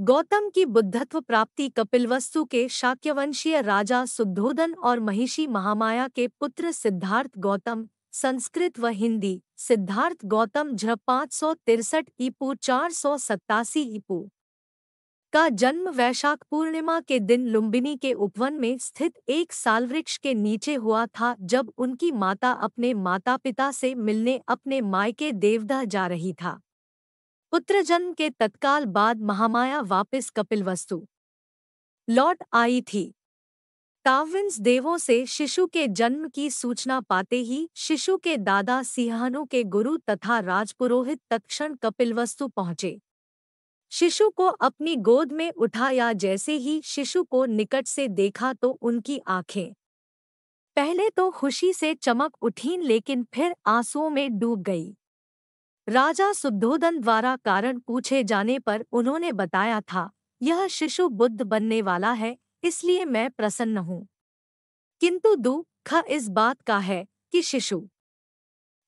गौतम की बुद्धत्व प्राप्ति कपिलवस्तु के शाक्यवंशीय राजा सुद्धोधन और महिषी महामाया के पुत्र सिद्धार्थ गौतम संस्कृत व हिंदी सिद्धार्थ गौतम झ पाँच सौ तिरसठ ईपू चार सौ सत्तासी ईपू का जन्म वैशाख पूर्णिमा के दिन लुम्बिनी के उपवन में स्थित एक सालवृक्ष के नीचे हुआ था जब उनकी माता अपने माता पिता से मिलने अपने मायके देवदह जा रही था पुत्र जन्म के तत्काल बाद महामाया वापस कपिलवस्तु लौट आई थी ताविंस देवों से शिशु के जन्म की सूचना पाते ही शिशु के दादा सिंहानु के गुरु तथा राजपुरोहित तक्षण कपिलवस्तु पहुंचे शिशु को अपनी गोद में उठाया जैसे ही शिशु को निकट से देखा तो उनकी आंखें पहले तो खुशी से चमक उठीं लेकिन फिर आंसुओं में डूब गई राजा सुद्धोधन द्वारा कारण पूछे जाने पर उन्होंने बताया था यह शिशु बुद्ध बनने वाला है इसलिए मैं प्रसन्न हूँ किंतु दुख इस बात का है कि शिशु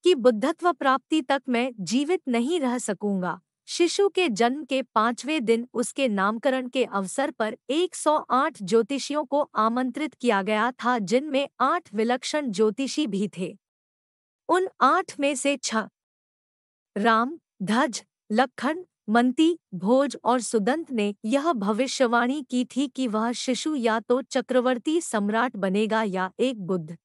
की बुद्धत्व प्राप्ति तक मैं जीवित नहीं रह सकूंगा शिशु के जन्म के पांचवें दिन उसके नामकरण के अवसर पर 108 ज्योतिषियों को आमंत्रित किया गया था जिनमें आठ विलक्षण ज्योतिषी भी थे उन आठ में से छह राम धज लखन मंती भोज और सुदंत ने यह भविष्यवाणी की थी कि वह शिशु या तो चक्रवर्ती सम्राट बनेगा या एक बुद्ध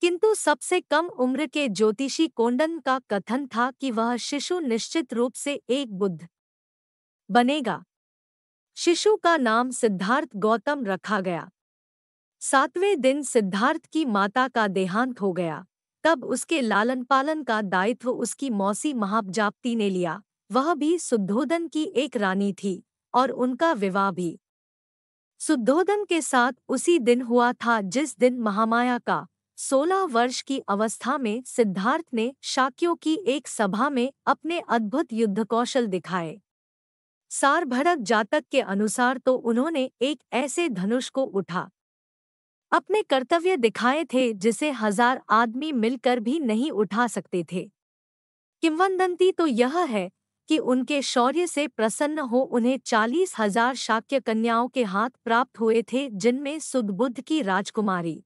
किंतु सबसे कम उम्र के ज्योतिषी कोंडन का कथन था कि वह शिशु निश्चित रूप से एक बुद्ध बनेगा शिशु का नाम सिद्धार्थ गौतम रखा गया सातवें दिन सिद्धार्थ की माता का देहांत हो गया तब उसके लालन पालन का दायित्व उसकी मौसी महाबजाप्ति ने लिया वह भी सुद्धोधन की एक रानी थी और उनका विवाह भी सुद्धोधन के साथ उसी दिन हुआ था जिस दिन महामाया का सोलह वर्ष की अवस्था में सिद्धार्थ ने शाक्यों की एक सभा में अपने अद्भुत युद्ध कौशल दिखाए सारभड़क जातक के अनुसार तो उन्होंने एक ऐसे धनुष को उठा अपने कर्तव्य दिखाए थे जिसे हजार आदमी मिलकर भी नहीं उठा सकते थे किंवदंती तो यह है कि उनके शौर्य से प्रसन्न हो उन्हें चालीस हजार शाक्य कन्याओं के हाथ प्राप्त हुए थे जिनमें सुदबुद्ध की राजकुमारी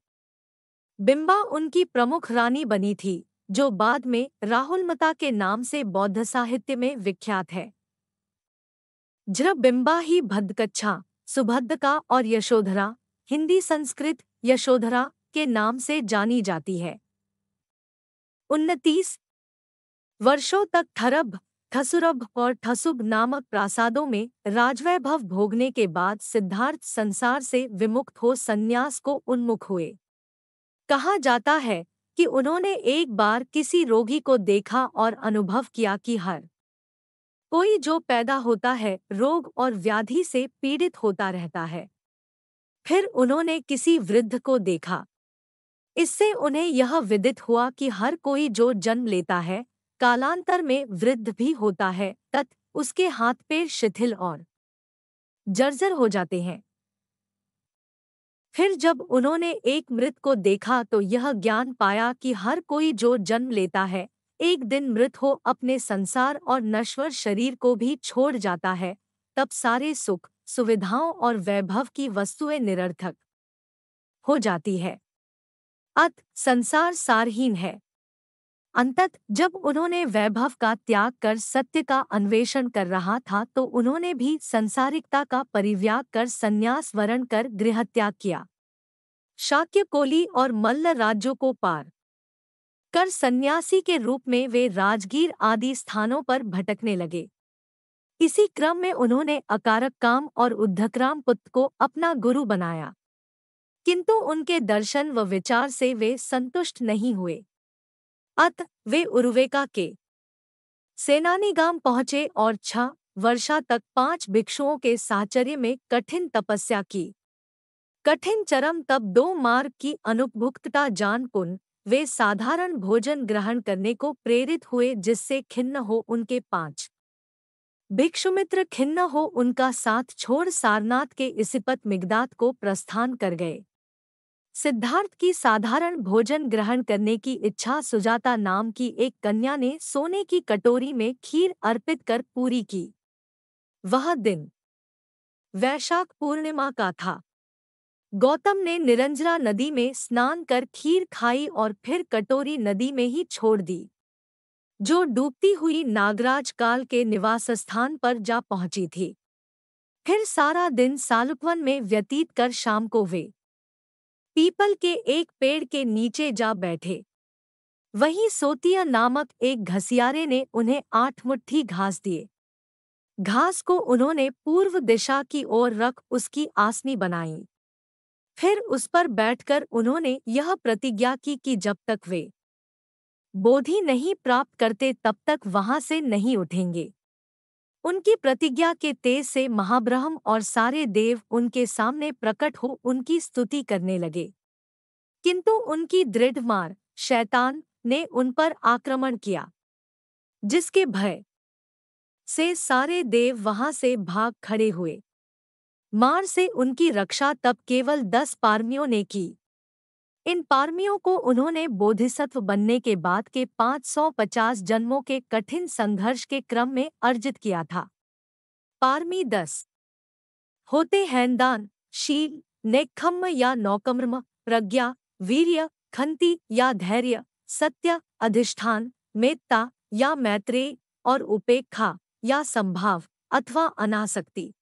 बिंबा उनकी प्रमुख रानी बनी थी जो बाद में राहुलमता के नाम से बौद्ध साहित्य में विख्यात है झ्र बिंबा ही भद्दकच्छा सुभद्रका और यशोधरा हिंदी संस्कृत यशोधरा के नाम से जानी जाती है उन्नतीस वर्षों तक थरब ठसुरभ और ठसुभ नामक प्रासादों में राजवैभव भोगने के बाद सिद्धार्थ संसार से विमुक्त हो संन्यास को उन्मुख हुए कहा जाता है कि उन्होंने एक बार किसी रोगी को देखा और अनुभव किया कि हर कोई जो पैदा होता है रोग और व्याधि से पीड़ित होता रहता है फिर उन्होंने किसी वृद्ध को देखा इससे उन्हें यह विदित हुआ कि हर कोई जो जन्म लेता है कालांतर में वृद्ध भी होता है तत् उसके हाथ पैर शिथिल और जर्जर हो जाते हैं फिर जब उन्होंने एक मृत को देखा तो यह ज्ञान पाया कि हर कोई जो जन्म लेता है एक दिन मृत हो अपने संसार और नश्वर शरीर को भी छोड़ जाता है तब सारे सुख सुविधाओं और वैभव की वस्तुएं निरर्थक हो जाती है अत संसार सारहीन है अंतत जब उन्होंने वैभव का त्याग कर सत्य का अन्वेषण कर रहा था तो उन्होंने भी संसारिकता का परिव्याग कर संन्यास वरण कर गृहत्याग किया शाक्य कोली और मल्ल राज्यों को पार कर सन्यासी के रूप में वे राजगीर आदि स्थानों पर भटकने लगे इसी क्रम में उन्होंने अकारक काम और उद्धकराम पुत्र को अपना गुरु बनाया किंतु उनके दर्शन व विचार से वे संतुष्ट नहीं हुए अत वे उर्वेका के सेनानी गांव पहुंचे और छह वर्षा तक पांच भिक्षुओं के साहचर्य में कठिन तपस्या की कठिन चरम तब दो मार्ग की अनुपभुक्तता जान कुन वे साधारण भोजन ग्रहण करने को प्रेरित हुए जिससे खिन्न हो उनके पांच भिक्षुमित्र खिन्न हो उनका साथ छोड़ सारनाथ के इसिपत मिगदात को प्रस्थान कर गए सिद्धार्थ की साधारण भोजन ग्रहण करने की इच्छा सुजाता नाम की एक कन्या ने सोने की कटोरी में खीर अर्पित कर पूरी की वह दिन वैशाख पूर्णिमा का था गौतम ने निरंजरा नदी में स्नान कर खीर खाई और फिर कटोरी नदी में ही छोड़ दी जो डूबती हुई नागराज काल के निवास स्थान पर जा पहुंची थी फिर सारा दिन सालुकवन में व्यतीत कर शाम को वे पीपल के एक पेड़ के नीचे जा बैठे वहीं सोतिया नामक एक घसियारे ने उन्हें आठ मुट्ठी घास दिए घास को उन्होंने पूर्व दिशा की ओर रख उसकी आसनी बनाई फिर उस पर बैठकर उन्होंने यह प्रतिज्ञा की कि जब तक वे बोधि नहीं प्राप्त करते तब तक वहां से नहीं उठेंगे उनकी प्रतिज्ञा के तेज से महाब्रह्म और सारे देव उनके सामने प्रकट हो उनकी स्तुति करने लगे किंतु उनकी दृढ़ मार शैतान ने उन पर आक्रमण किया जिसके भय से सारे देव वहां से भाग खड़े हुए मार से उनकी रक्षा तब केवल दस पार्मियों ने की इन पार्मियों को उन्होंने बोधिसत्व बनने के बाद के 550 जन्मों के कठिन संघर्ष के क्रम में अर्जित किया था पार्मी दस होते हैं दान शील नेखम्म या नौकम्रम प्रज्ञा वीर्य खंति या धैर्य सत्य अधिष्ठान मेत्ता या मैत्रेय और उपेक्षा या संभाव अथवा अनासक्ति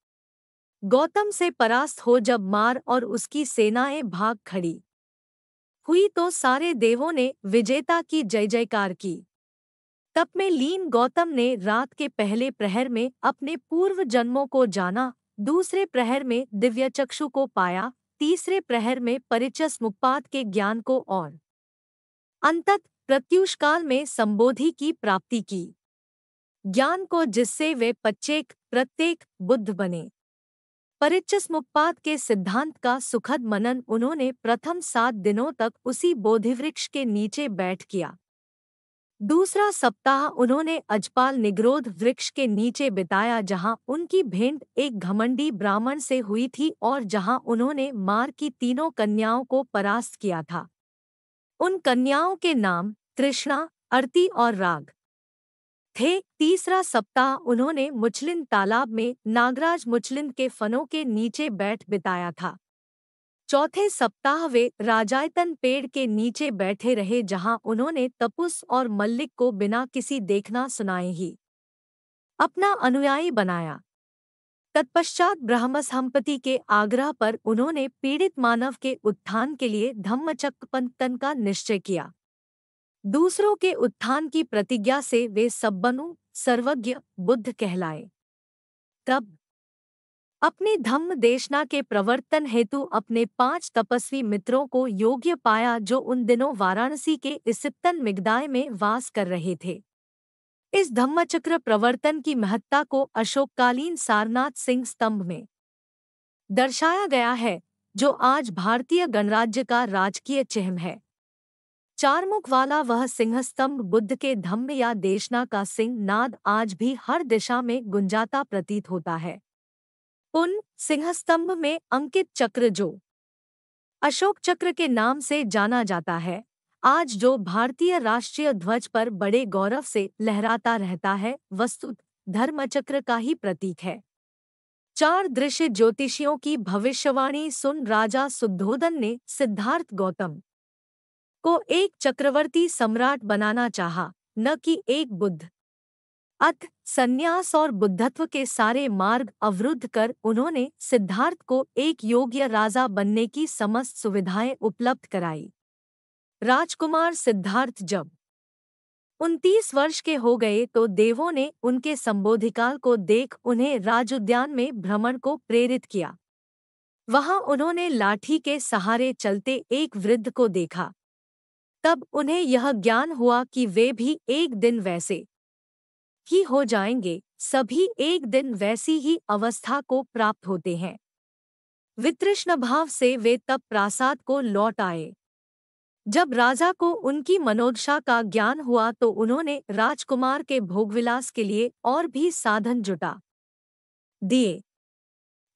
गौतम से परास्त हो जब मार और उसकी सेनाएं भाग खड़ी हुई तो सारे देवों ने विजेता की जय जयकार की तप में लीन गौतम ने रात के पहले प्रहर में अपने पूर्व जन्मों को जाना दूसरे प्रहर में दिव्य चक्षु को पाया तीसरे प्रहर में परिचस मुक्पात के ज्ञान को और अंतत प्रत्युष काल में संबोधि की प्राप्ति की ज्ञान को जिससे वे पच्चेक प्रत्येक बुद्ध बने परिचस के सिद्धांत का सुखद मनन उन्होंने प्रथम सात दिनों तक उसी बोधिवृक्ष के नीचे बैठ किया दूसरा सप्ताह उन्होंने अजपाल निग्रोध वृक्ष के नीचे बिताया जहां उनकी भेंट एक घमंडी ब्राह्मण से हुई थी और जहां उन्होंने मार की तीनों कन्याओं को परास्त किया था उन कन्याओं के नाम तृष्णा अर्ति और राग थे तीसरा सप्ताह उन्होंने मुचलिन तालाब में नागराज मुचलिन के फनों के नीचे बैठ बिताया था चौथे सप्ताह वे राजायतन पेड़ के नीचे बैठे रहे जहां उन्होंने तपुस और मल्लिक को बिना किसी देखना सुनाए ही अपना अनुयायी बनाया तत्पश्चात ब्रह्मसंपति के आग्रह पर उन्होंने पीड़ित मानव के उत्थान के लिए धम्मचक्र पंतन का निश्चय किया दूसरों के उत्थान की प्रतिज्ञा से वे सब्बनु सर्वज्ञ बुद्ध कहलाए तब अपनी धम्म देशना के प्रवर्तन हेतु अपने पांच तपस्वी मित्रों को योग्य पाया जो उन दिनों वाराणसी के इसिप्तन मिगदाय में वास कर रहे थे इस धम्मचक्र प्रवर्तन की महत्ता को अशोककालीन सारनाथ सिंह स्तंभ में दर्शाया गया है जो आज भारतीय गणराज्य का राजकीय चिह्न है चारमुख वाला वह सिंहस्तंभ बुद्ध के धम्म या देशना का सिंह नाद आज भी हर दिशा में गुंजाता प्रतीत होता है उन सिंहस्तंभ में अंकित चक्र जो अशोक चक्र के नाम से जाना जाता है आज जो भारतीय राष्ट्रीय ध्वज पर बड़े गौरव से लहराता रहता है वस्तुत धर्मचक्र का ही प्रतीक है चार दृश्य ज्योतिषियों की भविष्यवाणी सुन राजा सुद्धोधन ने सिद्धार्थ गौतम को एक चक्रवर्ती सम्राट बनाना चाहा, न कि एक बुद्ध अथ संन्यास और बुद्धत्व के सारे मार्ग अवरुद्ध कर उन्होंने सिद्धार्थ को एक योग्य राजा बनने की समस्त सुविधाएं उपलब्ध कराई राजकुमार सिद्धार्थ जब उनतीस वर्ष के हो गए तो देवों ने उनके संबोधिकाल को देख उन्हें राजोद्यान में भ्रमण को प्रेरित किया वहां उन्होंने लाठी के सहारे चलते एक वृद्ध को देखा तब उन्हें यह ज्ञान हुआ कि वे भी एक दिन वैसे ही हो जाएंगे सभी एक दिन वैसी ही अवस्था को प्राप्त होते हैं वितृष्ण भाव से वे तब प्रासाद को लौट आए जब राजा को उनकी मनोदशा का ज्ञान हुआ तो उन्होंने राजकुमार के भोगविलास के लिए और भी साधन जुटा दिए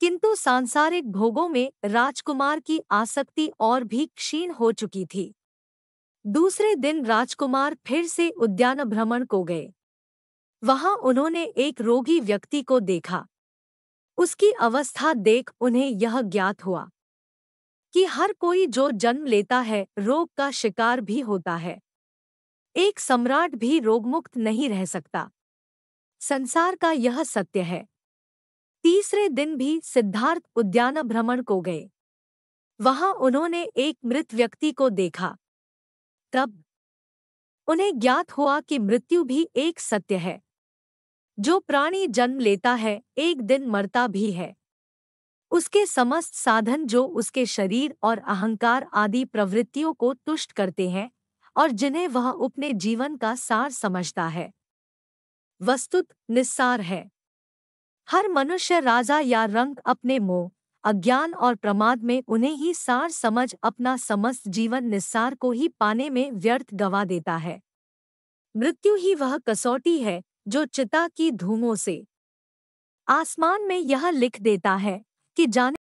किंतु सांसारिक भोगों में राजकुमार की आसक्ति और भी क्षीण हो चुकी थी दूसरे दिन राजकुमार फिर से उद्यान भ्रमण को गए वहां उन्होंने एक रोगी व्यक्ति को देखा उसकी अवस्था देख उन्हें यह ज्ञात हुआ कि हर कोई जो जन्म लेता है रोग का शिकार भी होता है एक सम्राट भी रोगमुक्त नहीं रह सकता संसार का यह सत्य है तीसरे दिन भी सिद्धार्थ उद्यान भ्रमण को गए वहां उन्होंने एक मृत व्यक्ति को देखा तब उन्हें ज्ञात हुआ कि मृत्यु भी एक सत्य है जो प्राणी जन्म लेता है एक दिन मरता भी है उसके समस्त साधन जो उसके शरीर और अहंकार आदि प्रवृत्तियों को तुष्ट करते हैं और जिन्हें वह अपने जीवन का सार समझता है वस्तुत निस्सार है हर मनुष्य राजा या रंग अपने मोह अज्ञान और प्रमाद में उन्हें ही सार समझ अपना समस्त जीवन निस्सार को ही पाने में व्यर्थ गवा देता है मृत्यु ही वह कसौटी है जो चिता की धूमों से आसमान में यह लिख देता है कि जाने